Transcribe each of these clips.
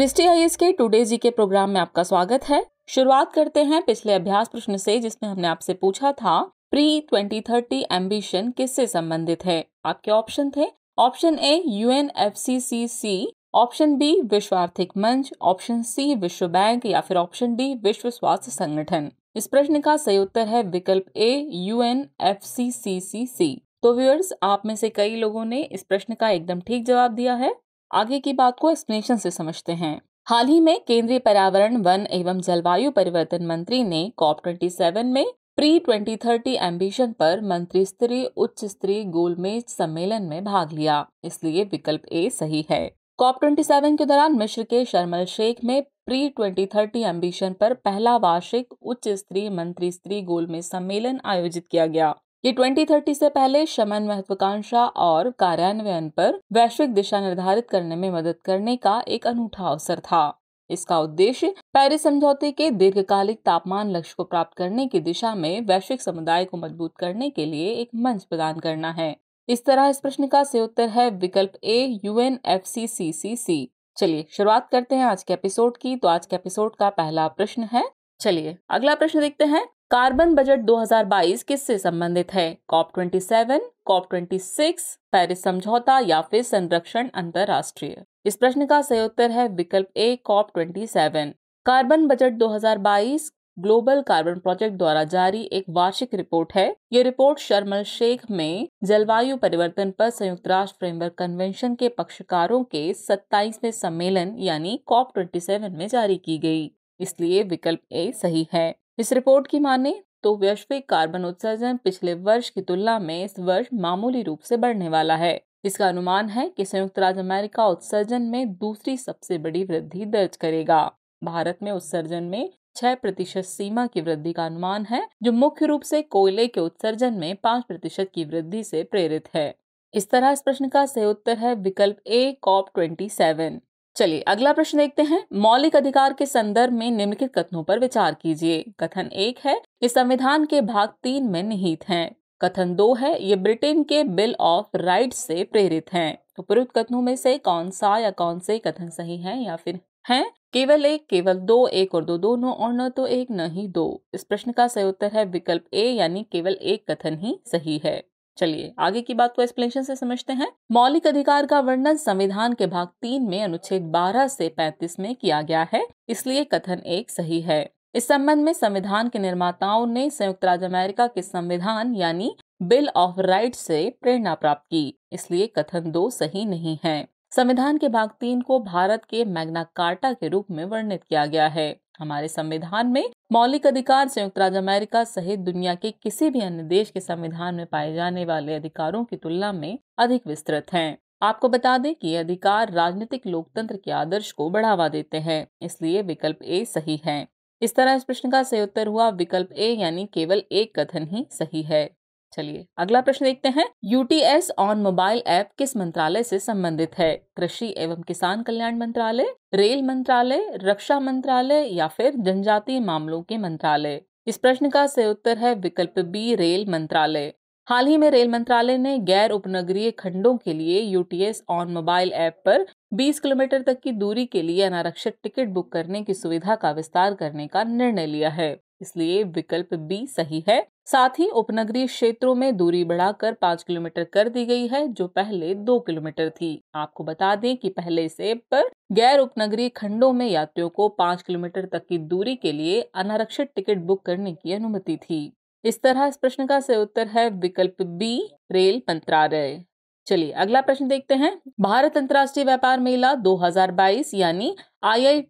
दृष्टि है के टुडे जी के प्रोग्राम में आपका स्वागत है शुरुआत करते हैं पिछले अभ्यास प्रश्न से जिसमें हमने आपसे पूछा था प्री 2030 एम्बिशन किससे संबंधित है आपके ऑप्शन थे option A U N F C C C option B विश्व आर्थिक मंच ऑप्शन सी विश्व बैंक या फिर ऑप्शन डी विश्व स्वास्थ्य संगठन इस प्रश्न का सही उत्तर है विकल्प A U N F C C C C तो व्यूअर्स आप में से कई लोगों ने इस प्रश्न का एकदम ठीक जवाब दिया है आगे की बात को एक्सप्लेनेशन से समझते हैं हाल ही में केंद्रीय पर्यावरण वन एवं जलवायु परिवर्तन मंत्री ने कॉप ट्वेंटी सेवन में प्री 2030 एम्बिशन पर मंत्री स्तरीय उच्च स्तरीय गोलमेज सम्मेलन में भाग लिया इसलिए विकल्प ए सही है कॉप 27 के दौरान मिश्र के शर्मल शेख में प्री 2030 एम्बिशन पर पहला वार्षिक उच्च स्तरीय मंत्री स्तरीय गोलमेज सम्मेलन आयोजित किया गया ये 2030 से पहले शमन महत्वाकांक्षा और कार्यान्वयन पर वैश्विक दिशा निर्धारित करने में मदद करने का एक अनूठा अवसर था इसका उद्देश्य पेरिस समझौते के दीर्घकालिक तापमान लक्ष्य को प्राप्त करने की दिशा में वैश्विक समुदाय को मजबूत करने के लिए एक मंच प्रदान करना है इस तरह इस प्रश्न का से उत्तर है विकल्प A U N F C C C C चलिए शुरुआत करते हैं आज के एपिसोड की तो आज के एपिसोड का पहला प्रश्न है चलिए अगला प्रश्न देखते हैं कार्बन बजट 2022 किससे संबंधित है कॉप 27, कॉप सिक्स पेरिस समझौता या फिर संरक्षण अंतर्राष्ट्रीय इस प्रश्न का सही उत्तर है विकल्प A COP 27। Carbon budget 2022 global carbon project द्वारा जारी एक वार्षिक रिपोर्ट है ये रिपोर्ट शर्मल शेख में जलवायु परिवर्तन पर संयुक्त राष्ट्र फ्रेमवर्क कन्वेंशन के पक्षकारों के 27वें सम्मेलन यानी कॉप 27 में जारी की गई इसलिए विकल्प ए सही है इस रिपोर्ट की माने तो वैश्विक कार्बन उत्सर्जन पिछले वर्ष की तुलना में इस वर्ष मामूली रूप से बढ़ने वाला है इसका अनुमान है कि संयुक्त राज्य अमेरिका उत्सर्जन में दूसरी सबसे बड़ी वृद्धि दर्ज करेगा भारत में उत्सर्जन में छह प्रतिशत सीमा की वृद्धि का अनुमान है जो मुख्य रूप से कोयले के उत्सर्जन में पाँच प्रतिशत की वृद्धि से प्रेरित है इस तरह इस प्रश्न का सही उत्तर है विकल्प ए कॉप ट्वेंटी सेवन चलिए अगला प्रश्न देखते हैं मौलिक अधिकार के संदर्भ में निम्नलिखित कथनों पर विचार कीजिए कथन एक है ये संविधान के भाग तीन में निहित हैं कथन दो है ये ब्रिटेन के बिल ऑफ राइट से प्रेरित हैं उपरोक्त कथनों में से कौन सा या कौन से कथन सही है या फिर है केवल एक केवल दो एक और दो दोनों और न तो एक न ही दो इस प्रश्न का सही उत्तर है विकल्प ए यानी केवल एक कथन ही सही है चलिए आगे की बात को एक्सप्लेनेशन से समझते हैं मौलिक अधिकार का वर्णन संविधान के भाग तीन में अनुच्छेद 12 से 35 में किया गया है इसलिए कथन एक सही है इस संबंध में संविधान के निर्माताओं ने संयुक्त राज्य अमेरिका के संविधान यानी बिल ऑफ राइट से प्रेरणा प्राप्त की इसलिए कथन दो सही नहीं है संविधान के भाग तीन को भारत के मैग्ना कार्टा के रूप में वर्णित किया गया है हमारे संविधान में मौलिक अधिकार संयुक्त राज्य अमेरिका सहित दुनिया के किसी भी अन्य देश के संविधान में पाए जाने वाले अधिकारों की तुलना में अधिक विस्तृत हैं। आपको बता दें कि अधिकार राजनीतिक लोकतंत्र के आदर्श को बढ़ावा देते हैं इसलिए विकल्प ए सही है इस तरह इस प्रश्न का सही उत्तर हुआ विकल्प ए यानी केवल एक कथन ही सही है चलिए अगला प्रश्न देखते हैं यूटीएस ऑन मोबाइल ऐप किस मंत्रालय से संबंधित है कृषि एवं किसान कल्याण मंत्रालय रेल मंत्रालय रक्षा मंत्रालय या फिर जनजातीय मामलों के मंत्रालय इस प्रश्न का सही उत्तर है विकल्प बी रेल मंत्रालय हाल ही में रेल मंत्रालय ने गैर उपनगरीय खंडों के लिए यूटीएस ऑन मोबाइल ऐप पर 20 किलोमीटर तक की दूरी के लिए अनारक्षित टिकट बुक करने की सुविधा का विस्तार करने का निर्णय लिया है इसलिए विकल्प बी सही है साथ ही उपनगरीय क्षेत्रों में दूरी बढ़ाकर पाँच किलोमीटर कर दी गई है जो पहले दो किलोमीटर थी आपको बता दें कि पहले से पर गैर उपनगरीय खंडों में यात्रियों को पाँच किलोमीटर तक की दूरी के लिए अनारक्षित टिकट बुक करने की अनुमति थी इस तरह इस प्रश्न का सही उत्तर है विकल्प बी रेल मंत्रालय चलिए अगला प्रश्न देखते हैं भारत अंतर्राष्ट्रीय व्यापार मेला 2022 यानी आई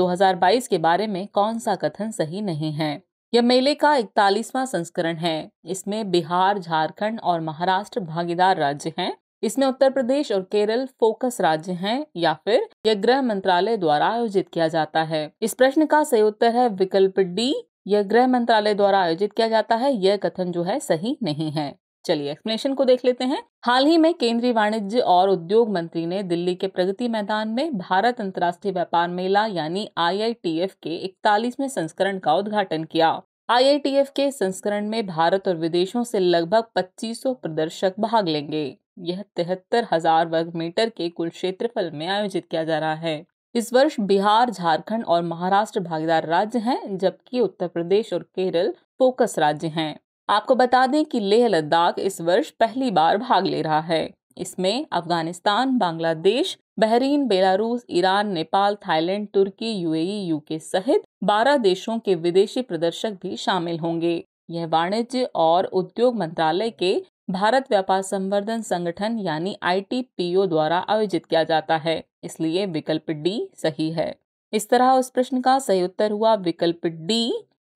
2022 के बारे में कौन सा कथन सही नहीं है यह मेले का इकतालीसवा संस्करण है इसमें बिहार झारखंड और महाराष्ट्र भागीदार राज्य हैं इसमें उत्तर प्रदेश और केरल फोकस राज्य हैं या फिर यह गृह मंत्रालय द्वारा आयोजित किया जाता है इस प्रश्न का सही उत्तर है विकल्प डी यह गृह मंत्रालय द्वारा आयोजित किया जाता है यह कथन जो है सही नहीं है चलिए एक्सप्लेनेशन को देख लेते हैं हाल ही में केंद्रीय वाणिज्य और उद्योग मंत्री ने दिल्ली के प्रगति मैदान में भारत अंतर्राष्ट्रीय व्यापार मेला यानी आई के इकतालीसवें संस्करण का उद्घाटन किया आई के संस्करण में भारत और विदेशों से लगभग 2500 प्रदर्शक भाग लेंगे यह तिहत्तर हजार वर्ग मीटर के कुल क्षेत्रफल में आयोजित किया जा रहा है इस वर्ष बिहार झारखंड और महाराष्ट्र भागीदार राज्य हैं जबकि उत्तर प्रदेश और केरल फोकस राज्य हैं आपको बता दें कि लेह लद्दाख इस वर्ष पहली बार भाग ले रहा है इसमें Afghanistan Bangladesh Bahrain Belarus Iran Nepal Thailand तुर्की यूएई यूके सहित 12 देशों के विदेशी प्रदर्शक भी शामिल होंगे यह वाणिज्य और उद्योग मंत्रालय के भारत व्यापार संवर्धन संगठन यानी आई द्वारा आयोजित किया जाता है इसलिए विकल्प डी सही है इस तरह उस प्रश्न का सही उत्तर हुआ विकल्प डी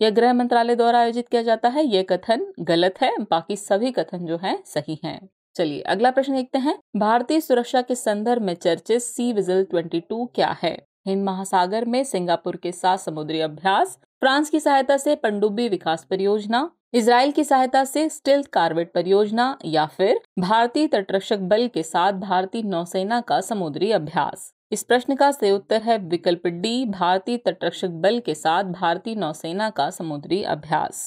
यह गृह मंत्रालय द्वारा आयोजित किया जाता है ये कथन गलत है बाकी सभी कथन जो है सही है चलिए अगला प्रश्न देखते हैं भारतीय सुरक्षा के संदर्भ में चर्चित सी विजिल 22 क्या है हिंद महासागर में सिंगापुर के साथ समुद्री अभ्यास फ्रांस की सहायता से पंडुबी विकास परियोजना इसराइल की सहायता से स्टिल्थ कार्बेट परियोजना या फिर भारतीय तटरक्षक बल के साथ भारतीय नौसेना का समुद्री अभ्यास इस प्रश्न का सही उत्तर है विकल्प डी भारतीय तटरक्षक बल के साथ भारतीय नौसेना का समुद्री अभ्यास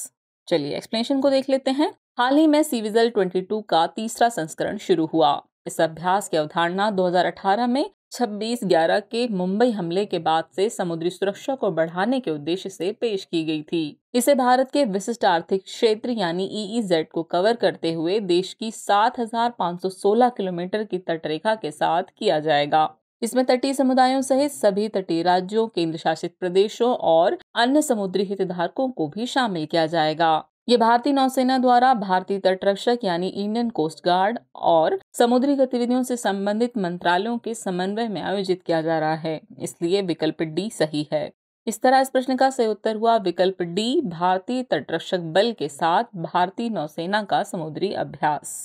चलिए एक्सप्लेनेशन को देख लेते हैं हाल ही में सीविजल 22 का तीसरा संस्करण शुरू हुआ इस अभ्यास की अवधारणा 2018 में 26 ग्यारह के मुंबई हमले के बाद से समुद्री सुरक्षा को बढ़ाने के उद्देश्य से पेश की गई थी इसे भारत के विशिष्ट आर्थिक क्षेत्र यानी ईईजेड e e को कवर करते हुए देश की 7,516 किलोमीटर की तटरेखा के साथ किया जाएगा इसमें तटीय समुदायों सहित सभी तटीय राज्यों केंद्र शासित प्रदेशों और अन्य समुद्री हितधारकों को भी शामिल किया जाएगा ये भारतीय नौसेना द्वारा भारतीय तटरक्षक यानी इंडियन कोस्ट गार्ड और समुद्री गतिविधियों से संबंधित मंत्रालयों के समन्वय में आयोजित किया जा रहा है इसलिए विकल्प डी सही है इस तरह इस प्रश्न का सही उत्तर हुआ विकल्प डी भारतीय तटरक्षक बल के साथ भारतीय नौसेना का समुद्री अभ्यास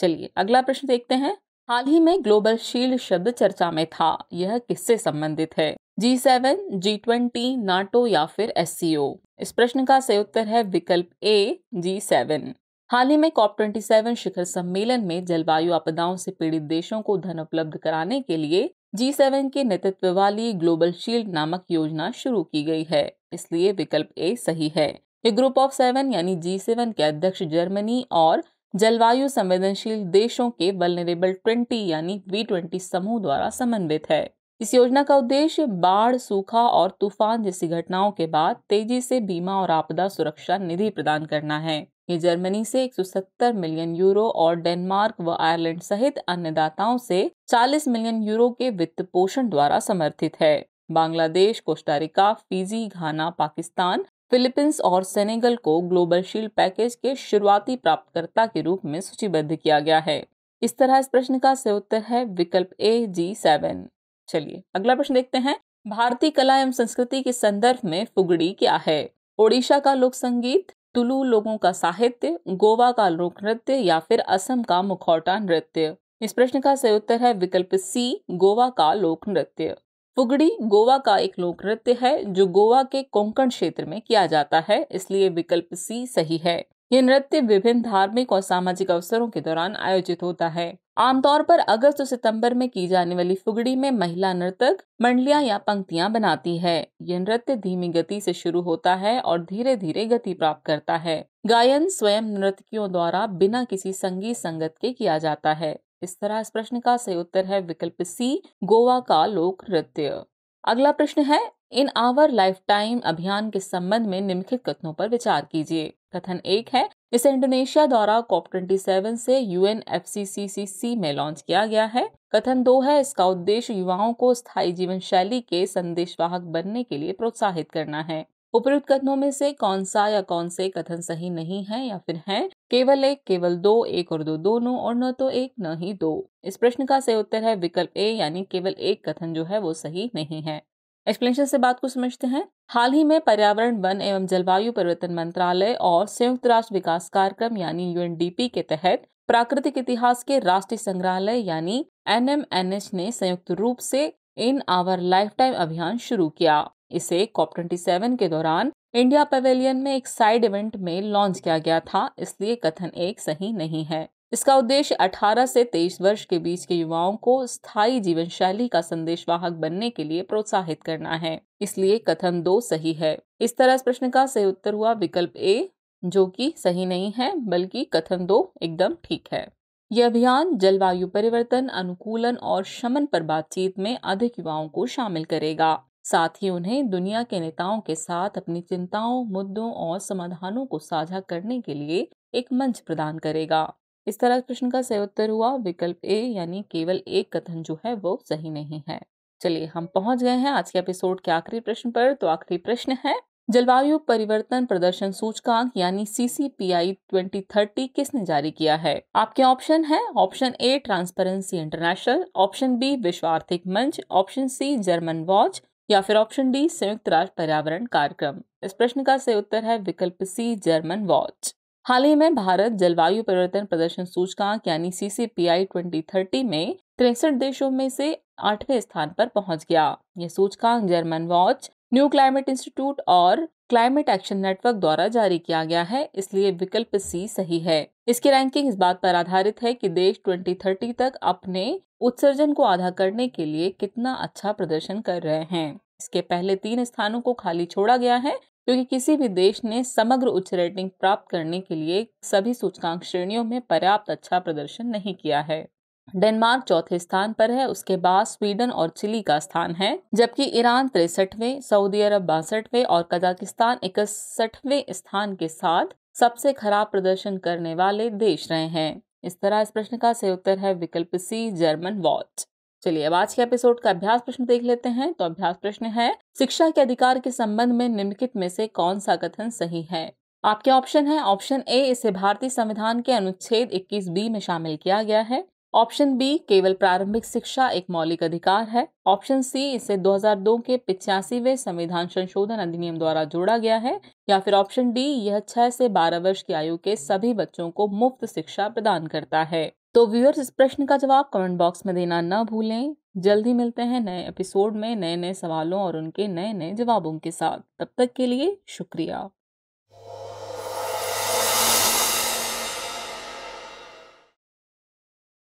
चलिए अगला प्रश्न देखते हैं हाल ही में ग्लोबल शील्ड शब्द चर्चा में था यह किससे संबंधित है G seven G twenty NATO या फिर एस इस प्रश्न का सही उत्तर है विकल्प ए जी सेवन हाल ही में कॉप ट्वेंटी सेवन शिखर सम्मेलन में जलवायु आपदाओं से पीड़ित देशों को धन उपलब्ध कराने के लिए जी सेवन के नेतृत्व वाली ग्लोबल शील्ड नामक योजना शुरू की गई है इसलिए विकल्प ए सही है ये ग्रुप ऑफ सेवन यानी जी सेवन के अध्यक्ष जर्मनी और जलवायु संवेदनशील देशों के वलनरेबल ट्वेंटी यानी वी ट्वेंटी समूह द्वारा समन्वित है इस योजना का उद्देश्य बाढ़ सूखा और तूफान जैसी घटनाओं के बाद तेजी से बीमा और आपदा सुरक्षा निधि प्रदान करना है ये जर्मनी से 170 मिलियन यूरो और डेनमार्क व आयरलैंड सहित अन्य दाताओं से 40 मिलियन यूरो के वित्त पोषण द्वारा समर्थित है Bangladesh Costa Rica Fiji Ghana Pakistan Philippines और सेनेगल को ग्लोबल शील्ड पैकेज के शुरुआती प्राप्तकर्ता के रूप में सूचीबद्ध किया गया है इस तरह इस प्रश्न का सही उत्तर है विकल्प ए जी सेवन चलिए अगला प्रश्न देखते हैं भारतीय कला एवं संस्कृति के संदर्भ में फुगड़ी क्या है ओडिशा का लोक संगीत तुलु लोगों का साहित्य गोवा का लोक नृत्य या फिर असम का मुखौटा नृत्य इस प्रश्न का सही उत्तर है विकल्प सी गोवा का लोक नृत्य फुगड़ी गोवा का एक लोक नृत्य है जो गोवा के कोंकण क्षेत्र में किया जाता है इसलिए विकल्प सी सही है यह नृत्य विभिन्न धार्मिक और सामाजिक अवसरों के दौरान आयोजित होता है आमतौर पर अगस्त और सितंबर में की जाने वाली फुगड़ी में महिला नर्तक मंडलियां या पंक्तियां बनाती है ये नृत्य धीमी गति से शुरू होता है और धीरे धीरे गति प्राप्त करता है गायन स्वयं नृतकियों द्वारा बिना किसी संगीत संगत के किया जाता है इस तरह इस प्रश्न का सही उत्तर है विकल्प सी गोवा का लोक नृत्य अगला प्रश्न है इन आवर लाइफ टाइम अभियान के संबंध में निम्नलिखित कथनों पर विचार कीजिए कथन एक है इसे इंडोनेशिया द्वारा कॉप ट्वेंटी सेवन से U N F C C C C में लॉन्च किया गया है कथन दो है इसका उद्देश्य युवाओं को स्थायी जीवन शैली के संदेशवाहक बनने के लिए प्रोत्साहित करना है उपरोक्त कथनों में से कौन सा या कौन से कथन सही नहीं है या फिर है केवल एक केवल दो एक और दो दोनों और न तो एक न ही दो इस प्रश्न का सही उत्तर है विकल्प ए यानी केवल एक कथन जो है वो सही नहीं है एक्सप्लेनेशन से बात को समझते हैं हाल ही में पर्यावरण वन एवं जलवायु परिवर्तन मंत्रालय और संयुक्त राष्ट्र विकास कार्यक्रम यानी यू के तहत प्राकृतिक इतिहास के राष्ट्रीय संग्रहालय यानी एन ने संयुक्त रूप से इन आवर लाइफ टाइम अभियान शुरू किया इसे कॉप ट्वेंटी सेवन के दौरान इंडिया पवेलियन में एक साइड इवेंट में लॉन्च किया गया था इसलिए कथन एक सही नहीं है इसका उद्देश्य 18 से 23 वर्ष के बीच के युवाओं को स्थायी जीवन शैली का संदेश वाहक बनने के लिए प्रोत्साहित करना है इसलिए कथन दो सही है इस तरह इस प्रश्न का सही उत्तर हुआ विकल्प ए जो कि सही नहीं है बल्कि कथन दो एकदम ठीक है यह अभियान जलवायु परिवर्तन अनुकूलन और शमन पर बातचीत में अधिक युवाओं को शामिल करेगा साथ ही उन्हें दुनिया के नेताओं के साथ अपनी चिंताओं मुद्दों और समाधानों को साझा करने के लिए एक मंच प्रदान करेगा इस तरह प्रश्न का सही उत्तर हुआ विकल्प ए यानी केवल एक कथन जो है वो सही नहीं है चलिए हम पहुंच गए हैं आज के एपिसोड के आखिरी प्रश्न पर तो आखिरी प्रश्न है जलवायु परिवर्तन प्रदर्शन सूचकांक यानी C C P I twenty thirty किसने जारी किया है आपके ऑप्शन है option A Transparency International option B विश्व आर्थिक मंच ऑप्शन सी जर्मन वॉच या फिर ऑप्शन डी संयुक्त राष्ट्र पर्यावरण कार्यक्रम इस प्रश्न का सही उत्तर है विकल्प सी जर्मन वॉच हाल ही में भारत जलवायु परिवर्तन प्रदर्शन सूचकांक यानी ट्वेंटी थर्टी में तिरसठ देशों में से आठवें स्थान पर पहुंच गया यह सूचकांक German Watch New Climate Institute और क्लाइमेट एक्शन नेटवर्क द्वारा जारी किया गया है इसलिए विकल्प सी सही है इसकी रैंकिंग इस बात पर आधारित है कि देश 2030 तक अपने उत्सर्जन को आधा करने के लिए कितना अच्छा प्रदर्शन कर रहे हैं इसके पहले तीन स्थानों को खाली छोड़ा गया है क्योंकि किसी भी देश ने समग्र उच्च रेटिंग प्राप्त करने के लिए सभी सूचकांक श्रेणियों में पर्याप्त अच्छा प्रदर्शन नहीं किया है डेनमार्क चौथे स्थान पर है उसके बाद स्वीडन और चिली का स्थान है जबकि ईरान तिरसठवें सऊदी अरब बासठवें और कजाकिस्तान इकसठवें स्थान के साथ सबसे खराब प्रदर्शन करने वाले देश रहे हैं इस तरह इस प्रश्न का सही उत्तर है विकल्प सी जर्मन वॉच चलिए अब आज के एपिसोड का अभ्यास प्रश्न देख लेते हैं तो अभ्यास प्रश्न है शिक्षा के अधिकार के संबंध में निम्नलिखित में से कौन सा कथन सही है आपके ऑप्शन है ऑप्शन ए इसे भारतीय संविधान के अनुच्छेद 21 बी में शामिल किया गया है ऑप्शन बी केवल प्रारंभिक शिक्षा एक मौलिक अधिकार है ऑप्शन सी इसे 2002 के पिचासीवे संविधान संशोधन अधिनियम द्वारा जोड़ा गया है या फिर ऑप्शन डी यह छह से बारह वर्ष की आयु के सभी बच्चों को मुफ्त शिक्षा प्रदान करता है तो व्यूअर्स इस प्रश्न का जवाब कमेंट बॉक्स में देना न भूलें जल्दी मिलते हैं नए एपिसोड में नए नए सवालों और उनके नए नए जवाबों के साथ तब तक के लिए शुक्रिया